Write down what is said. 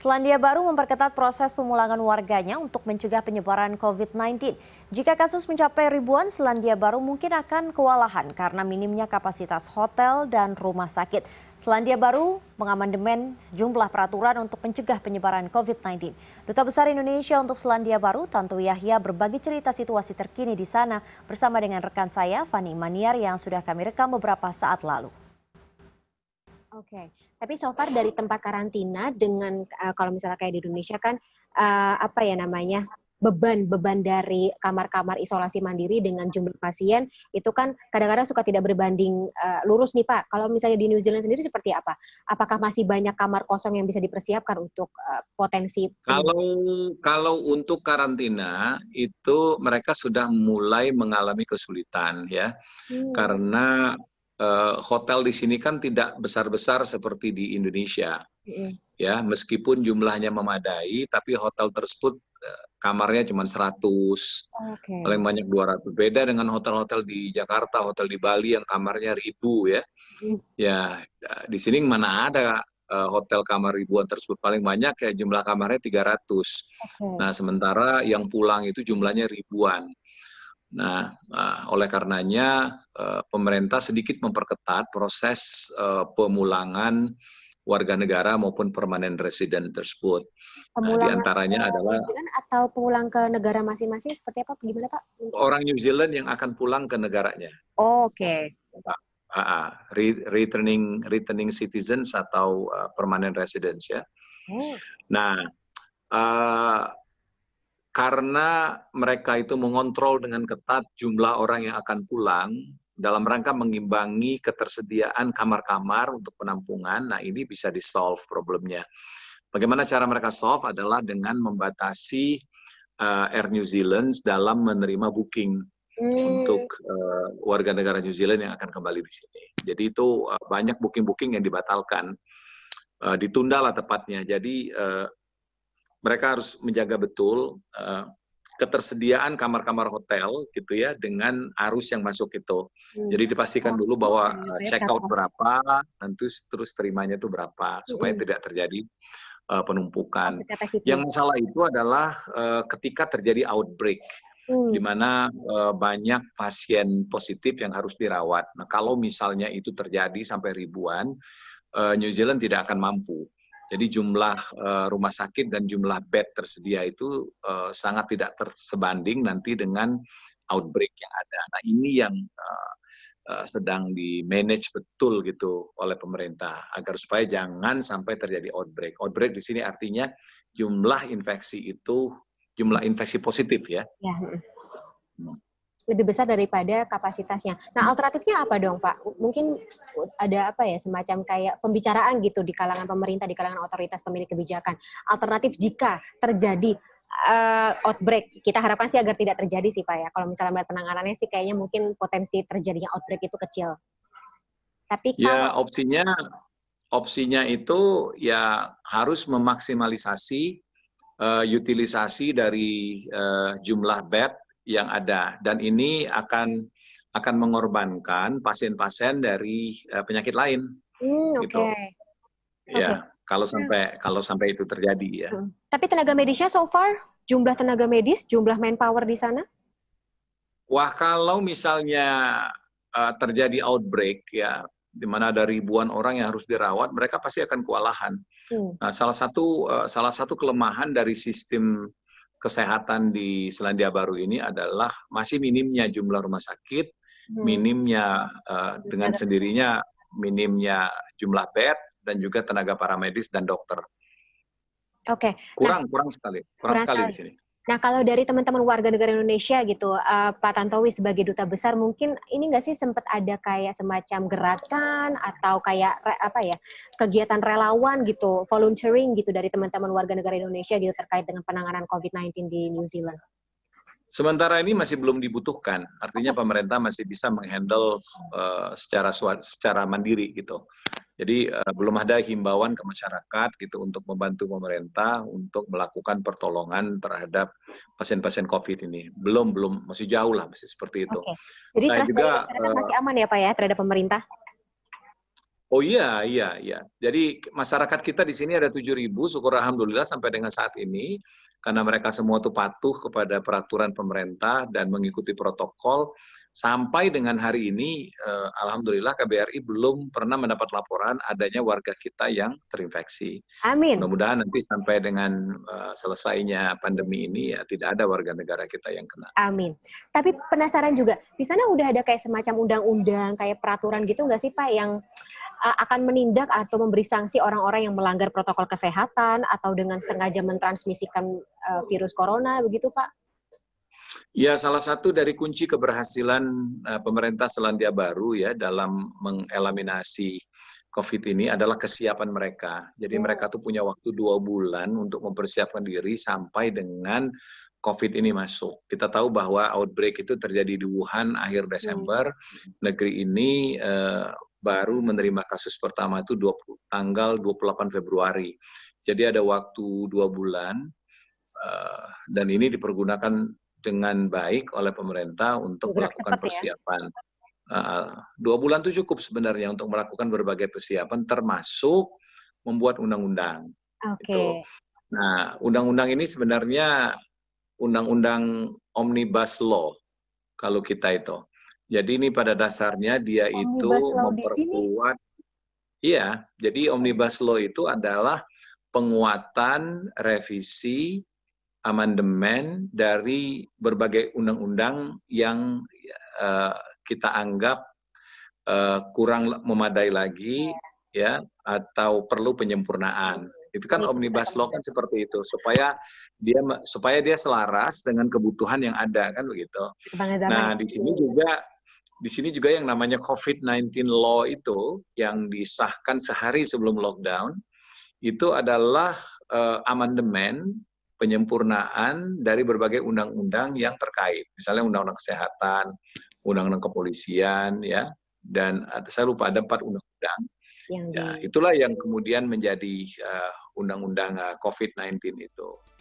Selandia Baru memperketat proses pemulangan warganya untuk mencegah penyebaran COVID-19. Jika kasus mencapai ribuan, Selandia Baru mungkin akan kewalahan karena minimnya kapasitas hotel dan rumah sakit. Selandia Baru mengamandemen sejumlah peraturan untuk mencegah penyebaran COVID-19. Duta Besar Indonesia untuk Selandia Baru, Tantu Yahya berbagi cerita situasi terkini di sana bersama dengan rekan saya, Fani Maniar yang sudah kami rekam beberapa saat lalu. Oke, okay. tapi so far dari tempat karantina dengan uh, kalau misalnya kayak di Indonesia kan uh, apa ya namanya beban-beban dari kamar-kamar isolasi mandiri dengan jumlah pasien itu kan kadang-kadang suka tidak berbanding uh, lurus nih Pak. Kalau misalnya di New Zealand sendiri seperti apa? Apakah masih banyak kamar kosong yang bisa dipersiapkan untuk uh, potensi Kalau kalau untuk karantina itu mereka sudah mulai mengalami kesulitan ya. Hmm. Karena Eh, hotel di sini kan tidak besar-besar seperti di Indonesia. Iya. Ya, meskipun jumlahnya memadai, tapi hotel tersebut eh, kamarnya cuma 100. Okay. Paling banyak 200. Beda dengan hotel-hotel di Jakarta, hotel di Bali yang kamarnya ribu ya. Mm. Ya, eh, di sini mana ada hotel kamar ribuan tersebut paling banyak ya jumlah kamarnya 300. Okay. Nah, sementara yang pulang itu jumlahnya ribuan. Nah, ah, oleh karenanya eh, pemerintah sedikit memperketat proses eh, pemulangan warga negara maupun permanen resident tersebut. Pemulangan nah, di antaranya adalah New Zealand atau pulang ke negara masing-masing seperti apa? Gimana Pak? Orang New Zealand yang akan pulang ke negaranya. Oh, Oke. Okay. Uh, ah, ah, returning returning citizens atau uh, permanent residents ya. Oh. Nah, uh, karena mereka itu mengontrol dengan ketat jumlah orang yang akan pulang dalam rangka mengimbangi ketersediaan kamar-kamar untuk penampungan. Nah, ini bisa di-solve problemnya. Bagaimana cara mereka solve adalah dengan membatasi uh, Air New Zealand dalam menerima booking hmm. untuk uh, warga negara New Zealand yang akan kembali di sini. Jadi itu uh, banyak booking-booking yang dibatalkan, uh, ditunda lah tepatnya. Jadi uh, mereka harus menjaga betul uh, ketersediaan kamar-kamar hotel gitu ya dengan arus yang masuk itu. Hmm. Jadi dipastikan oh, dulu bahwa uh, check out berapa, nanti terus terimanya itu berapa supaya hmm. tidak terjadi uh, penumpukan. Yang salah itu adalah uh, ketika terjadi outbreak hmm. di mana uh, banyak pasien positif yang harus dirawat. Nah, kalau misalnya itu terjadi sampai ribuan, uh, New Zealand tidak akan mampu jadi jumlah eh, rumah sakit dan jumlah bed tersedia itu eh, sangat tidak tersebanding nanti dengan outbreak yang ada. Nah ini yang eh, sedang di manage betul gitu oleh pemerintah agar supaya jangan sampai terjadi outbreak. Outbreak di sini artinya jumlah infeksi itu jumlah infeksi positif ya. ya. Mm. Hmm lebih besar daripada kapasitasnya. Nah, alternatifnya apa dong, Pak? Mungkin ada apa ya, semacam kayak pembicaraan gitu di kalangan pemerintah, di kalangan otoritas pemilik kebijakan. Alternatif jika terjadi uh, outbreak, kita harapkan sih agar tidak terjadi sih, Pak ya. Kalau misalnya melihat penanganannya sih kayaknya mungkin potensi terjadinya outbreak itu kecil. Tapi ya, kalau... Ya, opsinya opsinya itu ya harus memaksimalisasi uh, utilisasi dari uh, jumlah bed yang ada dan ini akan akan mengorbankan pasien-pasien dari uh, penyakit lain. Hmm, gitu. Oke. Okay. Ya, kalau sampai kalau sampai itu terjadi ya. Hmm. Tapi tenaga medisnya so far jumlah tenaga medis, jumlah manpower di sana? Wah, kalau misalnya uh, terjadi outbreak ya di mana ada ribuan orang yang harus dirawat, mereka pasti akan kewalahan. Hmm. Nah, salah satu uh, salah satu kelemahan dari sistem kesehatan di Selandia Baru ini adalah masih minimnya jumlah rumah sakit, hmm. minimnya uh, dengan sendirinya minimnya jumlah bed dan juga tenaga paramedis dan dokter. Oke. Okay. Nah kurang nah, kurang sekali, kurang, kurang sekali, sekali di sini. Nah, kalau dari teman-teman warga negara Indonesia gitu, uh, Pak Tantowi sebagai duta besar mungkin ini nggak sih sempat ada kayak semacam gerakan atau kayak re, apa ya kegiatan relawan gitu, volunteering gitu dari teman-teman warga negara Indonesia gitu terkait dengan penanganan COVID-19 di New Zealand. Sementara ini masih belum dibutuhkan, artinya oh. pemerintah masih bisa menghandle uh, secara secara mandiri gitu. Jadi uh, belum ada himbauan ke masyarakat gitu untuk membantu pemerintah untuk melakukan pertolongan terhadap pasien-pasien COVID ini. Belum belum masih jauh lah masih seperti itu. Okay. Jadi nah, juga eh, masih aman ya Pak ya terhadap pemerintah? Oh iya, iya, iya. Jadi masyarakat kita di sini ada ribu, syukur Alhamdulillah sampai dengan saat ini, karena mereka semua tuh patuh kepada peraturan pemerintah dan mengikuti protokol, Sampai dengan hari ini, eh, alhamdulillah KBRI belum pernah mendapat laporan adanya warga kita yang terinfeksi. Amin. Mudah-mudahan nanti sampai dengan eh, selesainya pandemi ini ya tidak ada warga negara kita yang kena. Amin. Tapi penasaran juga, di sana udah ada kayak semacam undang-undang, kayak peraturan gitu nggak sih Pak yang eh, akan menindak atau memberi sanksi orang-orang yang melanggar protokol kesehatan atau dengan sengaja mentransmisikan eh, virus corona begitu Pak? Ya, salah satu dari kunci keberhasilan eh, pemerintah Selandia Baru ya dalam mengeliminasi COVID ini adalah kesiapan mereka. Jadi hmm. mereka tuh punya waktu dua bulan untuk mempersiapkan diri sampai dengan COVID ini masuk. Kita tahu bahwa outbreak itu terjadi di Wuhan akhir hmm. Desember. Hmm. Negeri ini uh, baru menerima kasus pertama itu 20, tanggal 28 Februari. Jadi ada waktu dua bulan Uh, dan ini dipergunakan dengan baik oleh pemerintah untuk melakukan cepat, ya? persiapan. Ya? Uh, dua bulan itu cukup sebenarnya untuk melakukan berbagai persiapan, termasuk membuat undang-undang. Oke. Okay. Gitu. Nah, undang-undang ini sebenarnya undang-undang omnibus law kalau kita itu. Jadi ini pada dasarnya dia omnibus itu memperkuat Iya, jadi omnibus law itu adalah penguatan revisi amandemen dari berbagai undang-undang yang uh, kita anggap uh, kurang memadai lagi ya atau perlu penyempurnaan. Itu kan iya. omnibus law kan seperti itu supaya dia supaya dia selaras dengan kebutuhan yang ada kan begitu. Nah, di sini juga di sini juga yang namanya COVID-19 law itu yang disahkan sehari sebelum lockdown itu adalah uh, amandemen penyempurnaan dari berbagai undang-undang yang terkait, misalnya undang-undang kesehatan, undang-undang kepolisian, ya, dan saya lupa ada empat undang-undang. ya, itulah yang kemudian menjadi eh, undang-undang eh, COVID-19 itu.